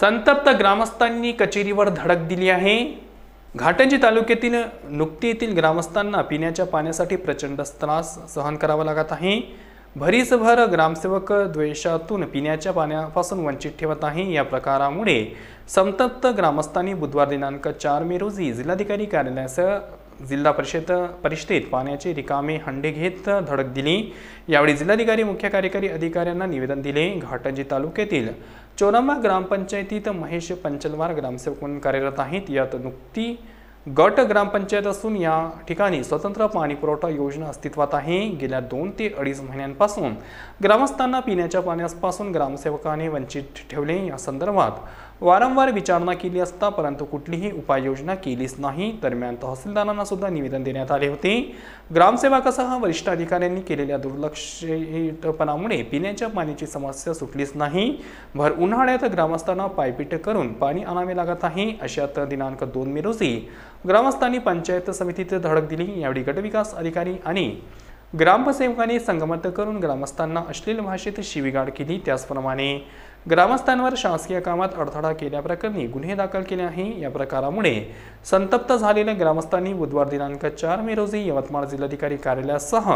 संतप्त ग्रामस्थांनी कचेरीवर धडक दिली आहे घाटंजी तालुक्यातील नुकती येथील ग्रामस्थांना पिण्याच्या पाण्यासाठी प्रचंड त्रास सहन करावा लागत आहे भरीसभर ग्रामसेवक द्वेषातून पिण्याच्या पाण्यापासून वंचित ठेवत आहे या प्रकारामुळे संतप्त ग्रामस्थांनी बुधवार दिनांक चार मे रोजी जिल्हाधिकारी कार्यालयासह जिल्हा परिषद परिषदेत पाण्याचे रिकामे हंडे घेत धडक दिली यावेळी जिल्हाधिकारी मुख्य कार्यकारी अधिकाऱ्यांना निवेदन दिले घाटंजी तालुक्यातील चोरंबा ग्रामपंचायतीत महेश पंचलवार ग्रामसेवक म्हणून कार्यरत आहेत यात नुकती गट ग्रामपंचायत असून या ठिकाणी स्वतंत्र पाणी पुरवठा योजना अस्तित्वात आहे गेल्या दोन ते अडीच महिन्यांपासून ग्रामस्थांना पिण्याच्या पाण्यापासून ग्रामसेवकाने वंचित ठेवले या संदर्भात वारंवार विचारणा केली असता परंतु कुठलीही उपाययोजना केलीच नाही दरम्यान तहसीलदारांना सुद्धा निवेदन देण्यात आले होते ग्रामसेवकासह वरिष्ठ अधिकाऱ्यांनी केलेल्या दुर्लक्षितपणामुळे पिण्याच्या पाण्याची समस्या सुटलीच नाही भर उन्हाळ्यात ग्रामस्थांना पायपीट करून पाणी आणावे लागत आहे अशात दिनांक दोन मे रोजी ग्रामस्थांनी पंचायत समितीत धडक दिली यावेळी गटविकास अधिकारी आणि ग्रामसेवकांनी संगमत करून ग्रामस्थांना अश्लील भाषेत शिवीगाळ केली त्याचप्रमाणे ग्रामस्थांवर शासकीय कामात अडथळा केल्याप्रकरणी गुन्हे दाखल केले आहे या प्रकारामुळे संतप्त झालेल्या ग्रामस्थांनी बुधवार दिनांक चार मे रोजी यवतमाळ जिल्हाधिकारी कार्यालयासह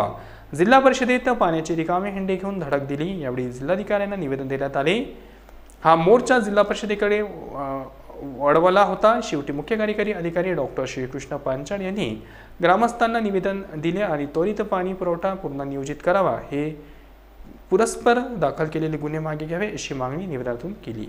जिल्हा परिषदेत पाण्याची रिकामे हंडे घेऊन धडक दिली यावेळी जिल्हाधिकाऱ्यांना निवेदन देण्यात आले हा मोर्चा जिल्हा परिषदेकडे वळवला होता शेवटी मुख्य कार्यकारी अधिकारी डॉक्टर श्रीकृष्ण पांचाळ यांनी ग्रामस्थांना निवेदन दिले आणि त्वरित पाणी पुरवठा पुन्हा नियोजित करावा हे पुरस्पर दाखल केलेले गुन्हे मागे घ्यावे अशी मागणी निवेदनातून केली